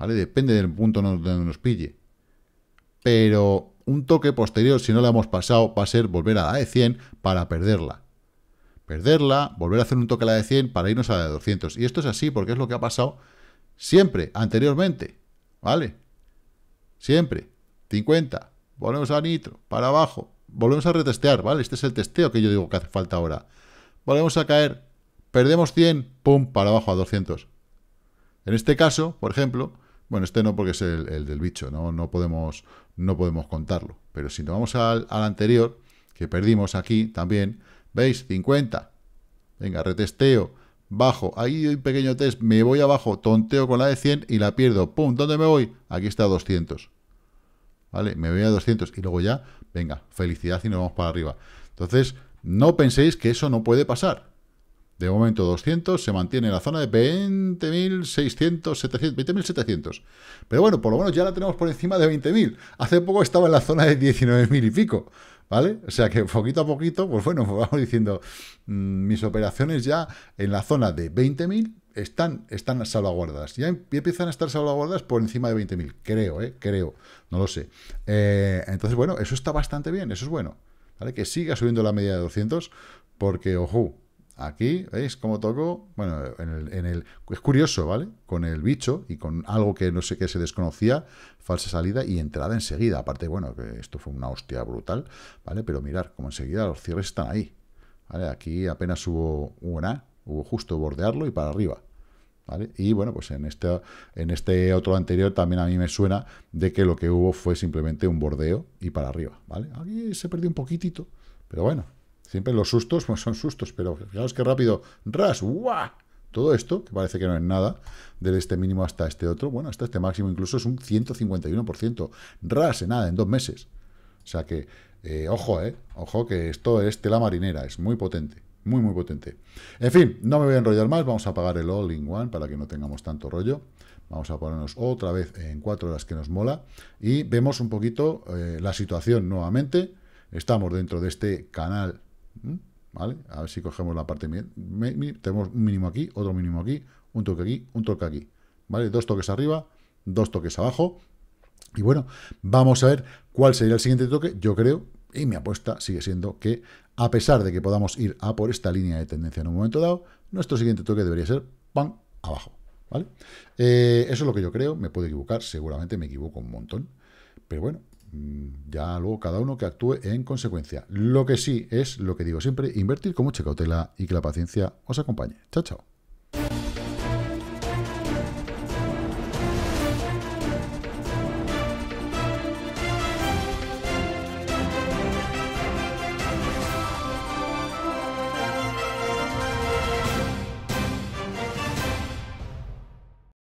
¿Vale? Depende del punto donde nos pille. Pero un toque posterior, si no la hemos pasado, va a ser volver a la de 100 para perderla. Perderla, volver a hacer un toque a la de 100 para irnos a la de 200. Y esto es así porque es lo que ha pasado siempre, anteriormente. ¿Vale? Siempre. 50. Ponemos a nitro, para abajo, volvemos a retestear, ¿vale? Este es el testeo que yo digo que hace falta ahora. Volvemos a caer, perdemos 100, pum, para abajo a 200. En este caso, por ejemplo, bueno, este no porque es el, del bicho, ¿no? No, podemos, no podemos contarlo. Pero si nos vamos al, al anterior, que perdimos aquí también, ¿veis? 50. Venga, retesteo, bajo, ahí doy un pequeño test, me voy abajo, tonteo con la de 100 y la pierdo. ¡Pum! ¿Dónde me voy? Aquí está 200. ¿vale? Me voy a 200 y luego ya, venga, felicidad y nos vamos para arriba. Entonces, no penséis que eso no puede pasar. De momento 200, se mantiene en la zona de 20.600, 700, 20.700. Pero bueno, por lo menos ya la tenemos por encima de 20.000. Hace poco estaba en la zona de 19.000 y pico, ¿vale? O sea que poquito a poquito, pues bueno, vamos diciendo, mm, mis operaciones ya en la zona de 20.000 están, están salvaguardadas. Ya em, empiezan a estar salvaguardas por encima de 20.000, creo, eh, creo, no lo sé. Eh, entonces, bueno, eso está bastante bien, eso es bueno. ¿vale? Que siga subiendo la media de 200, porque, ojo, aquí, ¿veis cómo toco? Bueno, en el, es curioso, ¿vale? Con el bicho y con algo que no sé qué se desconocía, falsa salida y entrada enseguida. Aparte, bueno, que esto fue una hostia brutal, ¿vale? Pero mirar, como enseguida los cierres están ahí. Aquí apenas hubo una, Hubo justo bordearlo y para arriba. ¿Vale? Y bueno, pues en este, en este otro anterior también a mí me suena de que lo que hubo fue simplemente un bordeo y para arriba, ¿vale? Aquí se perdió un poquitito, pero bueno, siempre los sustos pues son sustos, pero fijaos que rápido, ras, ¡guau! Todo esto, que parece que no es nada, desde este mínimo hasta este otro, bueno, hasta este máximo incluso es un 151%, ras en nada, en dos meses. O sea que, eh, ojo, ¿eh? Ojo que esto es tela marinera, es muy potente. Muy, muy potente. En fin, no me voy a enrollar más. Vamos a apagar el All in One para que no tengamos tanto rollo. Vamos a ponernos otra vez en cuatro horas que nos mola. Y vemos un poquito eh, la situación nuevamente. Estamos dentro de este canal. ¿Vale? A ver si cogemos la parte... tenemos un mínimo aquí, otro mínimo aquí, un toque aquí, un toque aquí. ¿Vale? Dos toques arriba, dos toques abajo. Y bueno, vamos a ver cuál sería el siguiente toque. Yo creo, y mi apuesta sigue siendo que a pesar de que podamos ir a por esta línea de tendencia en un momento dado, nuestro siguiente toque debería ser ¡pam! abajo. ¿vale? Eh, eso es lo que yo creo, me puedo equivocar, seguramente me equivoco un montón, pero bueno, mm, ya luego cada uno que actúe en consecuencia. Lo que sí es lo que digo siempre, invertir con mucha cautela y que la paciencia os acompañe. Chao, chao.